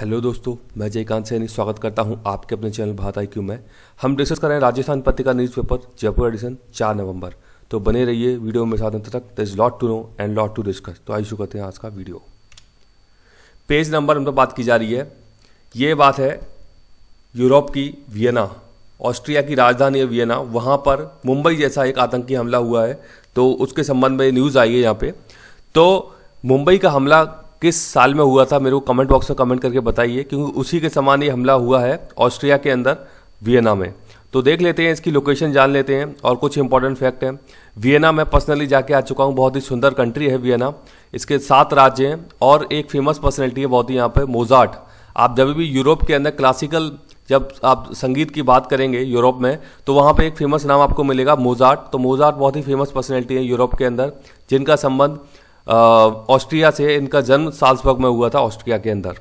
hello दोस्तों मैं जयकांत सैनी स्वागत करता हूं आपके अपने चैनल भारत आई क्यू में हम डिस्कस कर रहे हैं राजस्थान पत्रिका न्यूज़पेपर जयपुर एडिशन 4 नवंबर तो बने रहिए वीडियो में साथ अंत तक is lot to know and lot to discuss तो आई शुरू करते हैं आज का वीडियो पेज नंबर हम तो बात की जा रही है ये बात है यूरोप की वियना ऑस्ट्रिया की राजधानी है वियना वहाँ पर मुंबई जैसा एक आतंकी हमला हुआ है तो उसके संबंध में न्यूज़ आई है यहाँ पे तो मुंबई का हमला किस साल में हुआ था मेरे को कमेंट बॉक्स में कमेंट करके बताइए क्योंकि उसी के समान ये हमला हुआ है ऑस्ट्रिया के अंदर वियना में तो देख लेते हैं इसकी लोकेशन जान लेते हैं और कुछ इंपॉर्टेंट फैक्ट हैं वियना मैं पर्सनली जाके आ चुका हूँ बहुत ही सुंदर कंट्री है वियना इसके सात राज्य हैं और एक फेमस पर्सनैलिटी है बहुत ही यहाँ पर मोजार्ट आप जब भी यूरोप के अंदर क्लासिकल जब आप संगीत की बात करेंगे यूरोप में तो वहाँ पे एक फेमस नाम आपको मिलेगा मोजार्ट तो मोजार्ट बहुत ही फेमस पर्सनैलिटी है यूरोप के अंदर जिनका संबंध ऑस्ट्रिया से इनका जन्म साल्सबर्ग में हुआ था ऑस्ट्रिया के अंदर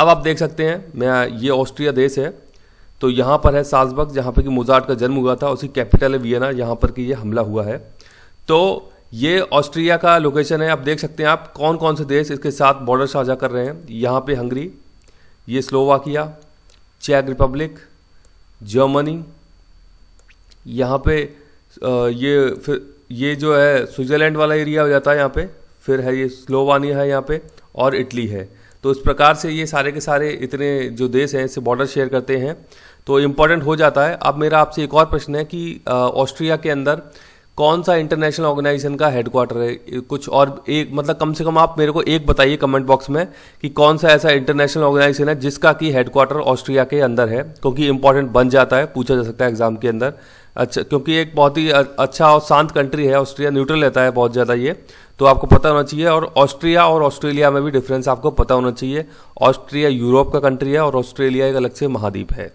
अब आप देख सकते हैं मैं ये ऑस्ट्रिया देश है तो यहाँ पर है साल्सबर्ग जहाँ पर कि मोजार्ट का जन्म हुआ था उसकी कैपिटल है वियना यहाँ पर कि ये हमला हुआ है तो ये ऑस्ट्रिया का लोकेशन है आप देख सकते हैं आप कौन कौन से देश इसके साथ बॉर्डर साझा कर रहे हैं यहाँ पे हंगरी ये स्लोवाकिया चेक रिपब्लिक जर्मनी यहाँ पे ये फिर ये जो है स्विट्ज़रलैंड वाला एरिया हो जाता है यहाँ पे फिर है ये स्लोवानिया है यहाँ पे और इटली है तो इस प्रकार से ये सारे के सारे इतने जो देश हैं इससे बॉर्डर शेयर करते हैं तो इम्पोर्टेंट हो जाता है अब मेरा आपसे एक और प्रश्न है कि ऑस्ट्रिया के अंदर कौन सा इंटरनेशनल ऑर्गेनाइजेशन का हेडक्वार्टर है कुछ और एक मतलब कम से कम आप मेरे को एक बताइए कमेंट बॉक्स में कि कौन सा ऐसा इंटरनेशनल ऑर्गेनाइजेशन है जिसका कि हेडक्वार्टर ऑस्ट्रिया के अंदर है क्योंकि इंपॉर्टेंट बन जाता है पूछा जा सकता है एग्जाम के अंदर अच्छा क्योंकि एक बहुत ही अच्छा और शांत कंट्री है ऑस्ट्रिया न्यूट्रल रहता है बहुत ज़्यादा ये तो आपको पता होना चाहिए और ऑस्ट्रिया और ऑस्ट्रेलिया में भी डिफरेंस आपको पता होना चाहिए ऑस्ट्रिया यूरोप का कंट्री है और ऑस्ट्रेलिया एक अलग से महाद्वीप है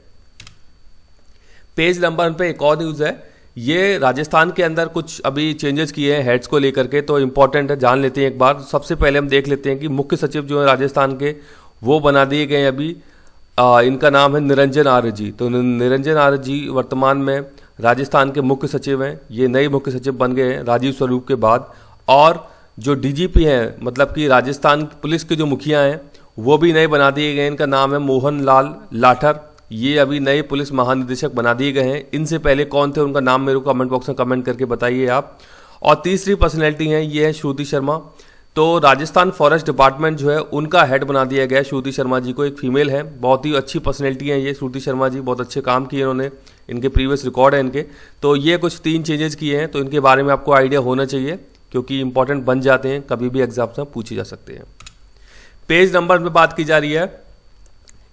पेज नंबर पे एक और न्यूज़ है ये राजस्थान के अंदर कुछ अभी चेंजेस किए हैं हेड्स को लेकर के तो इम्पोर्टेंट है जान लेते हैं एक बार सबसे पहले हम देख लेते हैं कि मुख्य सचिव जो है राजस्थान के वो बना दिए गए अभी आ, इनका नाम है निरंजन आर्य जी तो निरंजन आर्य जी वर्तमान में राजस्थान के मुख्य सचिव हैं ये नए मुख्य सचिव बन गए हैं राजीव स्वरूप के बाद और जो डीजीपी हैं मतलब कि राजस्थान पुलिस के जो मुखिया हैं वो भी नए बना दिए गए इनका नाम है मोहन लाल लाठर ये अभी नए पुलिस महानिदेशक बना दिए गए हैं इनसे पहले कौन थे उनका नाम मेरे को कमेंट बॉक्स में कमेंट करके बताइए आप और तीसरी पर्सनैलिटी है ये है श्रुति शर्मा तो राजस्थान फॉरेस्ट डिपार्टमेंट जो है उनका हेड बना दिया गया श्रुति शर्मा जी को एक फीमेल है बहुत ही अच्छी पर्सनैलिटी है ये श्रुति शर्मा जी बहुत अच्छे काम किए इन्होंने इनके प्रीवियस रिकॉर्ड है इनके तो ये कुछ तीन चेंजेस किए हैं तो इनके बारे में आपको आइडिया होना चाहिए क्योंकि इंपॉर्टेंट बन जाते हैं कभी भी एग्जाम्स में पूछे जा सकते हैं पेज नंबर में बात की जा रही है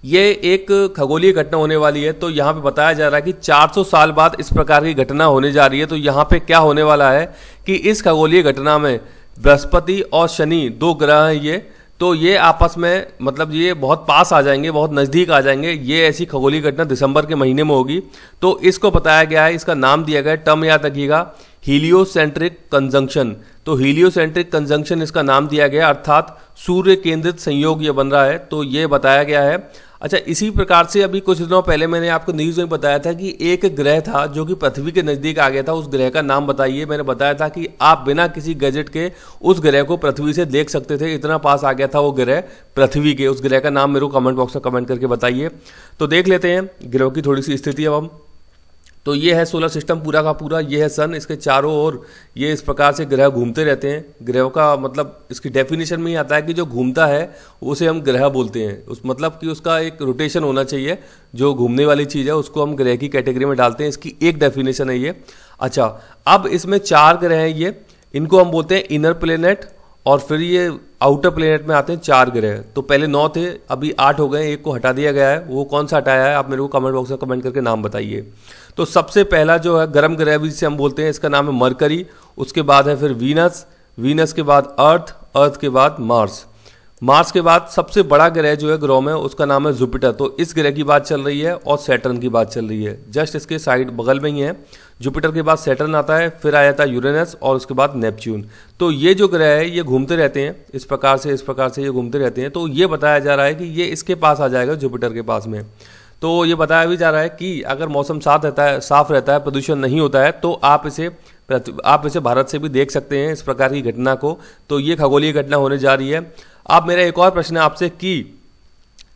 ये एक खगोलीय घटना होने वाली है तो यहाँ पे बताया जा रहा है कि 400 साल बाद इस प्रकार की घटना होने जा रही है तो यहाँ पे क्या होने वाला है कि इस खगोलीय घटना में बृहस्पति और शनि दो ग्रह हैं ये तो ये आपस में मतलब ये बहुत पास आ जाएंगे बहुत नज़दीक आ जाएंगे ये ऐसी खगोलीय घटना दिसंबर के महीने में होगी तो इसको बताया गया है इसका नाम दिया गया है टर्म याद रखिएगा हीलियोसेंट्रिक कंजंक्शन तो हीलियोसेंट्रिक कंजंक्शन इसका नाम दिया गया अर्थात सूर्य केंद्रित संयोग ये बन रहा है तो ये बताया गया है अच्छा इसी प्रकार से अभी कुछ दिनों पहले मैंने आपको न्यूज़ में बताया था कि एक ग्रह था जो कि पृथ्वी के नज़दीक आ गया था उस ग्रह का नाम बताइए मैंने बताया था कि आप बिना किसी गैजेट के उस ग्रह को पृथ्वी से देख सकते थे इतना पास आ गया था वो ग्रह पृथ्वी के उस ग्रह का नाम मेरे को कमेंट बॉक्स में कमेंट करके बताइए तो देख लेते हैं ग्रह की थोड़ी सी स्थिति अब हम तो ये है सोलर सिस्टम पूरा का पूरा ये है सन इसके चारों ओर ये इस प्रकार से ग्रह घूमते रहते हैं ग्रहों का मतलब इसकी डेफिनेशन में ही आता है कि जो घूमता है उसे हम ग्रह बोलते हैं उस मतलब कि उसका एक रोटेशन होना चाहिए जो घूमने वाली चीज़ है उसको हम ग्रह की कैटेगरी में डालते हैं इसकी एक डेफिनेशन है ये अच्छा अब इसमें चार ग्रह हैं ये इनको हम बोलते हैं इनर प्लेनेट और फिर ये आउटर प्लेनेट में आते हैं चार ग्रह तो पहले नौ थे अभी आठ हो गए एक को हटा दिया गया है वो कौन सा हटाया है आप मेरे को कमेंट बॉक्स में कमेंट करके नाम बताइए तो सबसे पहला जो है गर्म ग्रह जिसे हम बोलते हैं इसका नाम है मरकरी उसके बाद है फिर वीनस वीनस के बाद अर्थ अर्थ के बाद मार्स मार्स के बाद सबसे बड़ा ग्रह जो है ग्रह में उसका नाम है जुपिटर तो इस ग्रह की बात चल रही है और सैटर्न की बात चल रही है जस्ट इसके साइड बगल में ही है जुपिटर के बाद सैटर्न आता है फिर आ जाता है यूरेनस और उसके बाद नेपच्यून तो ये जो ग्रह है ये घूमते रहते हैं इस प्रकार से इस प्रकार से ये घूमते रहते हैं तो ये बताया जा रहा है कि ये इसके पास आ जाएगा जुपिटर के पास में तो ये बताया भी जा रहा है कि अगर मौसम साफ रहता है साफ रहता है प्रदूषण नहीं होता है तो आप इसे आप इसे भारत से भी देख सकते हैं इस प्रकार की घटना को तो ये खगोलीय घटना होने जा रही है अब मेरा एक और प्रश्न है आपसे कि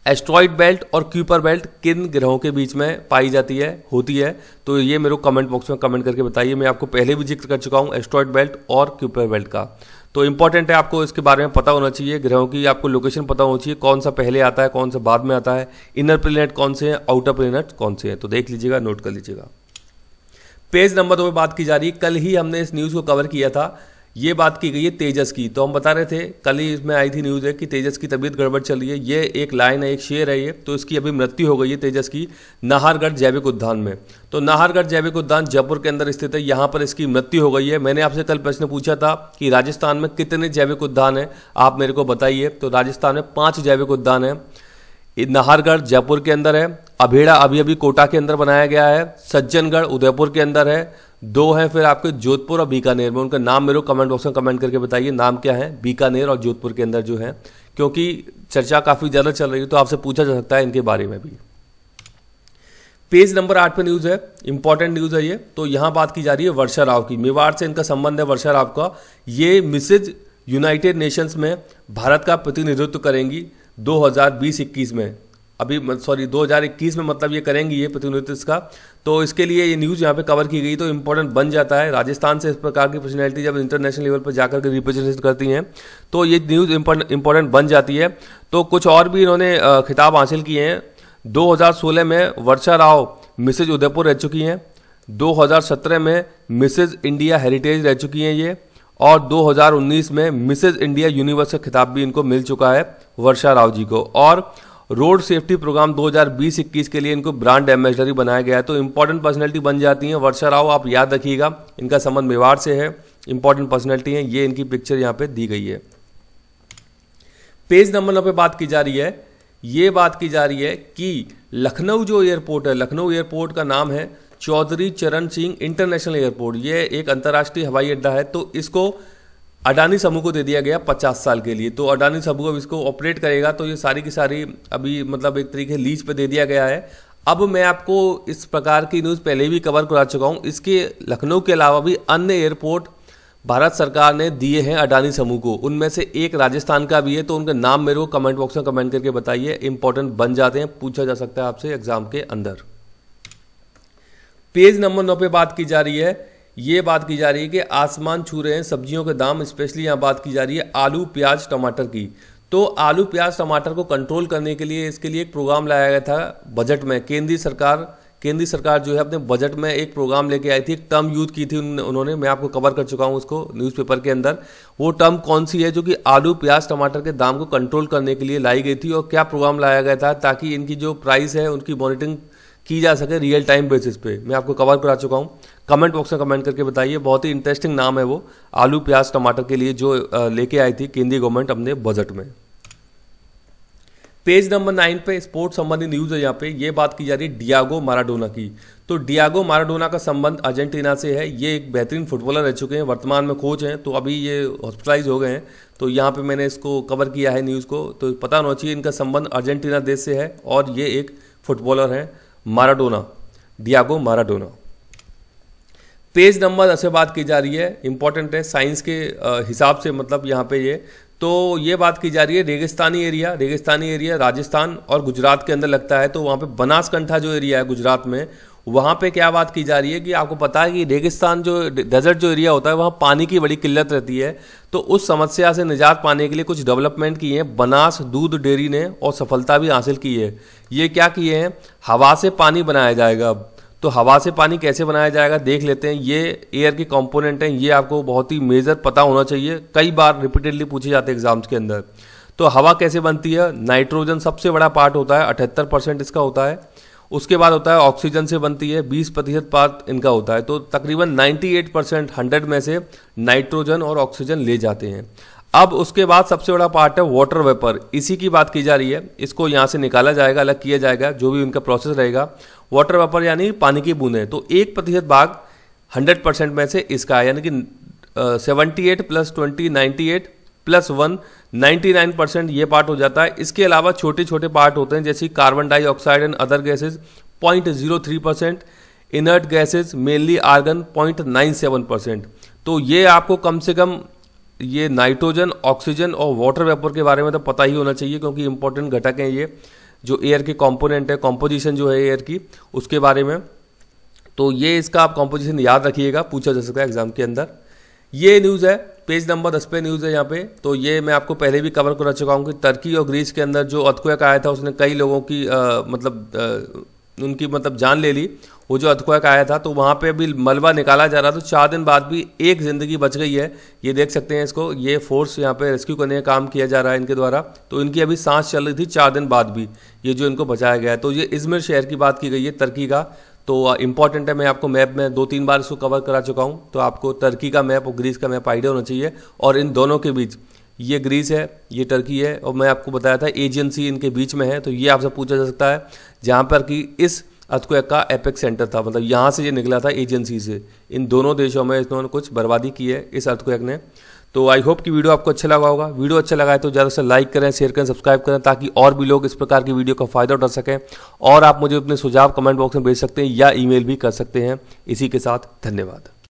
एस्ट्रॉइड बेल्ट और क्यूपर बेल्ट किन ग्रहों के बीच में पाई जाती है होती है तो ये मेरे को कमेंट बॉक्स में कमेंट करके बताइए मैं आपको पहले भी जिक्र कर चुका हूँ एस्ट्रॉइड बेल्ट और क्यूपर बेल्ट का तो इंपॉर्टेंट है आपको इसके बारे में पता होना चाहिए ग्रहों की आपको लोकेशन पता होना चाहिए कौन सा पहले आता है कौन सा बाद में आता है इनर प्लेनेट कौन से हैं आउटर प्लेनेट कौन से हैं तो देख लीजिएगा नोट कर लीजिएगा पेज नंबर दो में बात की जा रही है कल ही हमने इस न्यूज़ को कवर किया था ये बात की गई है तेजस की तो हम बता रहे थे कल ही इसमें आई थी न्यूज़ है कि तेजस की तबीयत गड़बड़ चल रही है ये एक लाइन है एक शेर है ये तो इसकी अभी मृत्यु हो गई है तेजस की नाहरगढ़ जैविक उद्यान में तो नाहरगढ़ जैविक उद्यान जयपुर के अंदर स्थित है यहाँ पर इसकी मृत्यु हो गई है मैंने आपसे कल प्रश्न पूछा था कि राजस्थान में कितने जैविक उद्यान हैं आप मेरे को बताइए तो राजस्थान में पाँच जैविक उद्यान हैं नाहरगढ़ जयपुर के अंदर है अभेड़ा अभी अभी कोटा के अंदर बनाया गया है सज्जनगढ़ उदयपुर के अंदर है दो है फिर आपके जोधपुर और बीकानेर में उनका नाम मेरे कमेंट बॉक्स में कमेंट करके बताइए नाम क्या है बीकानेर और जोधपुर के अंदर जो है क्योंकि चर्चा काफ़ी ज़्यादा चल रही है तो आपसे पूछा जा सकता है इनके बारे में भी पेज नंबर आठ पे न्यूज़ है इंपॉर्टेंट न्यूज़ है ये तो यहां बात की जा रही है वर्षा राव की मेवाड़ से इनका संबंध है वर्षा राव का ये मिसेज यूनाइटेड नेशंस में भारत का प्रतिनिधित्व करेंगी दो 21 में अभी सॉरी 2021 में मतलब ये करेंगी ये प्रतिनिधित्व इसका तो इसके लिए ये न्यूज़ यहाँ पे कवर की गई तो इंपॉर्टेंट बन जाता है राजस्थान से इस प्रकार की पर्सनैलिटी जब इंटरनेशनल लेवल पर जाकर के रिप्रेजेंट करती हैं तो ये न्यूज़ इंपॉर्टेंट बन जाती है तो कुछ और भी इन्होंने खिताब हासिल किए हैं 2016 में वर्षा राव मिसेज उदयपुर रह चुकी हैं 2017 में मिसेज इंडिया हेरिटेज रह चुकी हैं ये और 2019 में मिसेज इंडिया यूनिवर्स का खिताब भी इनको मिल चुका है वर्षा राव जी को और रोड सेफ्टी प्रोग्राम 2020-21 के लिए इनको ब्रांड एम्बेसडर बनाया गया है तो इंपॉर्टेंट पर्सनैलिटी बन जाती हैं वर्षा राव आप याद रखिएगा इनका संबंध मेवाड़ से है इंपॉर्टेंट पर्सनैलिटी है ये इनकी पिक्चर यहाँ पे दी गई है पेज नंबर पे बात की जा रही है ये बात की जा रही है कि लखनऊ जो एयरपोर्ट है लखनऊ एयरपोर्ट का नाम है चौधरी चरण सिंह इंटरनेशनल एयरपोर्ट ये एक अंतर्राष्ट्रीय हवाई अड्डा है तो इसको अडानी समूह को दे दिया गया पचास साल के लिए तो अडानी समूह अब इसको ऑपरेट करेगा तो ये सारी की सारी अभी मतलब एक तरीके लीज पे दे दिया गया है अब मैं आपको इस प्रकार की न्यूज़ पहले भी कवर करा चुका हूँ इसके लखनऊ के अलावा भी अन्य एयरपोर्ट भारत सरकार ने दिए हैं अडानी समूह को उनमें से एक राजस्थान का भी है तो उनका नाम मेरे को कमेंट बॉक्स में कमेंट करके बताइए इंपॉर्टेंट बन जाते हैं पूछा जा सकता है आपसे एग्जाम के अंदर पेज नंबर नौ पे बात की जा रही है ये बात की जा रही है कि आसमान छू रहे हैं सब्जियों के दाम स्पेशली यहाँ बात की जा रही है आलू प्याज टमाटर की तो आलू प्याज टमाटर को कंट्रोल करने के लिए इसके लिए एक प्रोग्राम लाया गया था बजट में केंद्रीय सरकार केंद्रीय सरकार जो है अपने बजट में एक प्रोग्राम लेके आई थी एक टर्म यूज की थी उन्होंने मैं आपको कवर कर चुका हूँ उसको न्यूज़पेपर के अंदर वो टर्म कौन सी है जो कि आलू प्याज टमाटर के दाम को कंट्रोल करने के लिए लाई गई थी और क्या प्रोग्राम लाया गया था ताकि इनकी जो प्राइस है उनकी मॉनिटरिंग की जा सके रियल टाइम बेसिस पे मैं आपको कवर करा चुका हूँ कमेंट बॉक्स में कमेंट करके बताइए बहुत ही इंटरेस्टिंग नाम है वो आलू प्याज टमाटर के लिए जो लेके आई थी केंद्रीय गवर्नमेंट अपने बजट में पेज नंबर नाइन पे स्पोर्ट्स संबंधी न्यूज है यहाँ पे ये बात की जा रही है डियागो माराडोना की तो डियागो माराडोना का संबंध अर्जेंटीना से है ये एक बेहतरीन फुटबॉलर रह चुके हैं वर्तमान में कोच हैं तो अभी ये हॉस्पिटलाइज हो गए हैं तो यहाँ पे मैंने इसको कवर किया है न्यूज़ को तो पता होना चाहिए इनका संबंध अर्जेंटीना देश से है और ये एक फुटबॉलर हैं Maradona Diego Maradona page number से बात की जा रही है इंपॉर्टेंट है साइंस के हिसाब से मतलब यहाँ पे ये तो ये बात की जा रही है रेगिस्तानी एरिया रेगिस्तानी एरिया राजस्थान और गुजरात के अंदर लगता है तो वहाँ पे बनासकंठा जो एरिया है गुजरात में वहाँ पे क्या बात की जा रही है कि आपको पता है कि रेगिस्तान जो डेजर्ट जो एरिया होता है वहाँ पानी की बड़ी किल्लत रहती है तो उस समस्या से निजात पाने के लिए कुछ डेवलपमेंट किए हैं बनास दूध डेयरी ने और सफलता भी हासिल की है ये क्या किए हैं हवा से पानी बनाया जाएगा अब तो हवा से पानी कैसे बनाया जाएगा देख लेते हैं ये एयर के कंपोनेंट हैं ये आपको बहुत ही मेजर पता होना चाहिए कई बार रिपीटेडली पूछे जाते हैं एग्जाम्स के अंदर तो हवा कैसे बनती है नाइट्रोजन सबसे बड़ा पार्ट होता है अठहत्तर परसेंट इसका होता है उसके बाद होता है ऑक्सीजन से बनती है बीस प्रतिशत पार्ट इनका होता है तो तकरीबन नाइन्टी एट परसेंट हंड्रेड में से नाइट्रोजन और ऑक्सीजन ले जाते हैं अब उसके बाद सबसे बड़ा पार्ट है वाटर वेपर इसी की बात की जा रही है इसको यहाँ से निकाला जाएगा अलग किया जाएगा जो भी उनका प्रोसेस रहेगा वाटर वेपर यानी पानी की बूंदें तो एक प्रतिशत भाग हंड्रेड परसेंट में से इसका है यानी कि seventy eight plus twenty ninety eight plus one ninety nine percent ये पार्ट हो जाता है इसके अलावा छोटे छोटे पार्ट होते हैं जैसे carbon dioxide and other gases point zero three percent inert gases mainly argon point nine seven percent तो ये आपको कम से कम ये नाइट्रोजन ऑक्सीजन और वाटर वेपर के बारे में तो पता ही होना चाहिए क्योंकि इंपॉर्टेंट घटक हैं ये जो एयर के कंपोनेंट है कंपोजिशन जो है एयर की उसके बारे में तो ये इसका आप कंपोजिशन याद रखिएगा पूछा जा सकता है एग्जाम के अंदर ये न्यूज़ है पेज नंबर दस पे न्यूज़ है यहाँ पे तो ये मैं आपको पहले भी कवर करा चुका हूँ कि टर्की और ग्रीस के अंदर जो अर्थक्वेक आया था उसने कई लोगों की आ, मतलब आ, उनकी मतलब जान ले ली वो जो का आया था तो वहाँ पे अभी मलबा निकाला जा रहा तो चार दिन बाद भी एक ज़िंदगी बच गई है ये देख सकते हैं इसको ये फोर्स यहाँ पे रेस्क्यू करने का काम किया जा रहा है इनके द्वारा तो इनकी अभी सांस चल रही थी चार दिन बाद भी ये जो इनको बचाया गया है तो ये इजमिर शहर की बात की गई है तर्की का तो इंपॉर्टेंट है मैं आपको मैप में दो तीन बार इसको कवर करा चुका हूँ तो आपको तर्की का मैप और ग्रीस का मैप आइडिया होना चाहिए और इन दोनों के बीच ये ग्रीस है ये टर्की है और मैं आपको बताया था एजेंसी इनके बीच में है तो ये आपसे पूछा जा सकता है जहाँ पर कि इस अर्थक्वेक का एपेक्स सेंटर था मतलब यहाँ से ये निकला था एजेंसी से इन दोनों देशों में इन्होंने कुछ बर्बादी की है इस अर्थक्वेक ने तो आई होप कि वीडियो आपको अच्छा लगा होगा वीडियो अच्छा लगा है तो ज़्यादा से लाइक करें शेयर करें सब्सक्राइब करें ताकि और भी लोग इस प्रकार की वीडियो का फ़ायदा उठा सकें और आप मुझे अपने सुझाव कमेंट बॉक्स में भेज सकते हैं या ईमेल भी कर सकते हैं इसी के साथ धन्यवाद